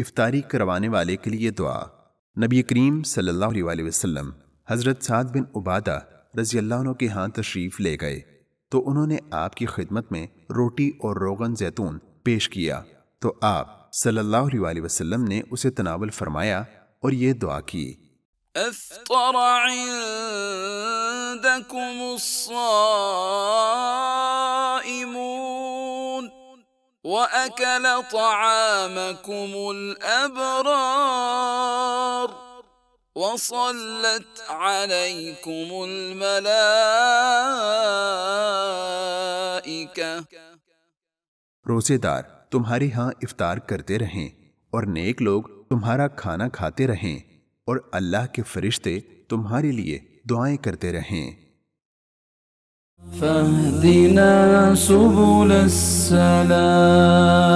افطاری کروانے والے کے لیے دعا نبی کریم صلی اللہ علیہ وسلم حضرت سعد بن عبادہ رضی اللہ عنہ کے ہاں تشریف لے گئے تو انہوں نے آپ کی خدمت میں روٹی اور روغن زیتون پیش کیا تو آپ صلی اللہ علیہ وسلم نے اسے تناول فرمایا اور یہ دعا کی افطر وأكل طعامكم الأبرار وصلت عليكم الملائكة روزے دار تمہارے ہاں افطار کرتے رہیں اور نیک لوگ تمہارا کھانا کھاتے رہیں اور اللہ کے فرشتے تمہارے لیے دعائیں کرتے رہیں فاهدنا سبل السلام